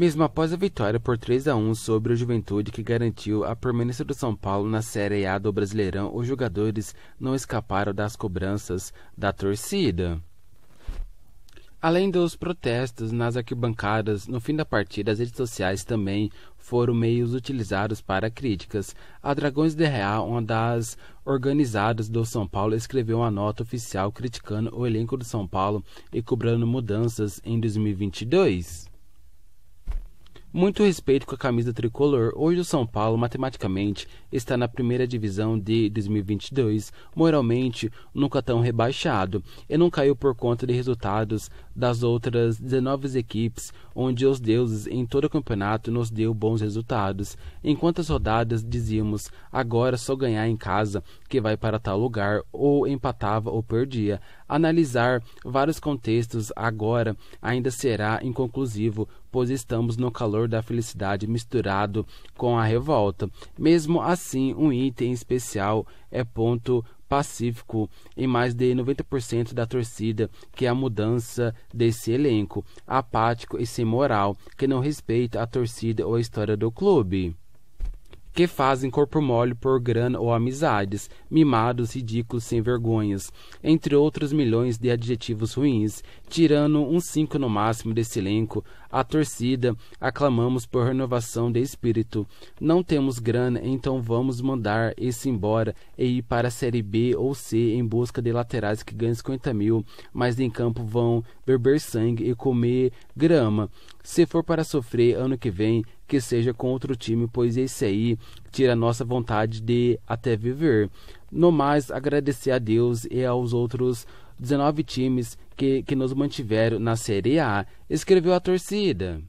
mesmo após a vitória por 3 a 1 sobre o Juventude que garantiu a permanência do São Paulo na Série A do Brasileirão, os jogadores não escaparam das cobranças da torcida. Além dos protestos nas arquibancadas, no fim da partida, as redes sociais também foram meios utilizados para críticas. A Dragões de Real, uma das organizadas do São Paulo, escreveu uma nota oficial criticando o elenco do São Paulo e cobrando mudanças em 2022. Muito respeito com a camisa tricolor, hoje o São Paulo matematicamente está na primeira divisão de 2022, moralmente nunca tão rebaixado, e não caiu por conta de resultados das outras 19 equipes, onde os deuses em todo o campeonato nos deu bons resultados. Em quantas rodadas dizíamos agora é só ganhar em casa que vai para tal lugar, ou empatava ou perdia. Analisar vários contextos agora ainda será inconclusivo, pois estamos no calor da felicidade misturado com a revolta. Mesmo assim, um item especial é ponto pacífico em mais de 90% da torcida, que é a mudança desse elenco, apático e sem moral, que não respeita a torcida ou a história do clube que fazem corpo mole por grana ou amizades, mimados, ridículos, sem vergonhas, entre outros milhões de adjetivos ruins, tirando um cinco no máximo desse elenco, a torcida, aclamamos por renovação de espírito. Não temos grana, então vamos mandar esse embora e ir para a Série B ou C em busca de laterais que ganham 50 mil, mas em campo vão beber sangue e comer grama. Se for para sofrer ano que vem, que seja com outro time, pois esse aí tira a nossa vontade de até viver. No mais, agradecer a Deus e aos outros 19 times que, que nos mantiveram na Série A, escreveu a torcida.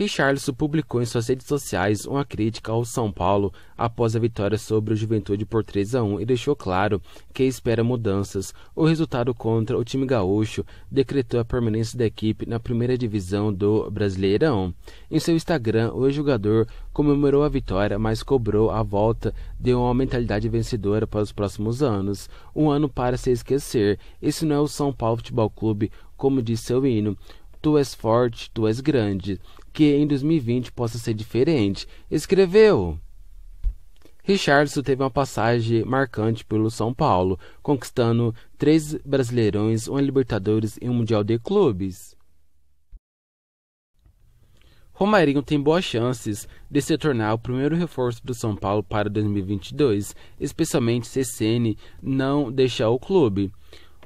Richarlison publicou em suas redes sociais uma crítica ao São Paulo após a vitória sobre o Juventude por 3 a 1 e deixou claro que espera mudanças. O resultado contra o time gaúcho decretou a permanência da equipe na primeira divisão do Brasileirão. Em seu Instagram, o jogador comemorou a vitória, mas cobrou a volta de uma mentalidade vencedora para os próximos anos. Um ano para se esquecer. Esse não é o São Paulo Futebol Clube, como diz seu hino. Tu és forte, tu és grande. Que em 2020 possa ser diferente. Escreveu. Richardson teve uma passagem marcante pelo São Paulo, conquistando três Brasileirões, um Libertadores e um Mundial de Clubes. Romarinho tem boas chances de se tornar o primeiro reforço do São Paulo para 2022, especialmente se Ceni não deixar o clube.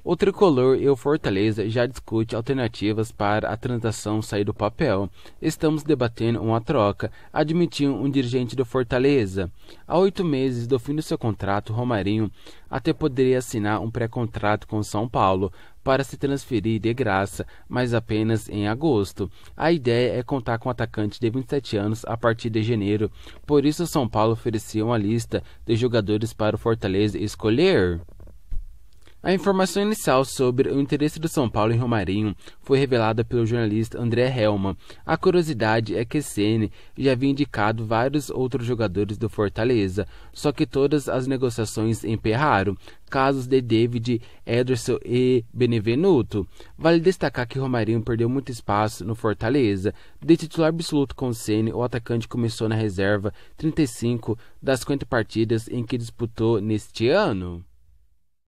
O Tricolor e o Fortaleza já discute alternativas para a transação sair do papel. Estamos debatendo uma troca, admitiu um dirigente do Fortaleza. Há oito meses do fim do seu contrato, Romarinho até poderia assinar um pré-contrato com São Paulo para se transferir de graça, mas apenas em agosto. A ideia é contar com o um atacante de 27 anos a partir de janeiro. Por isso, São Paulo oferecia uma lista de jogadores para o Fortaleza escolher. A informação inicial sobre o interesse do São Paulo em Romarinho foi revelada pelo jornalista André Helman. A curiosidade é que Sene já havia indicado vários outros jogadores do Fortaleza, só que todas as negociações emperraram, casos de David, Ederson e Benevenuto. Vale destacar que Romarinho perdeu muito espaço no Fortaleza. De titular absoluto com o Sene, o atacante começou na reserva 35 das 50 partidas em que disputou neste ano.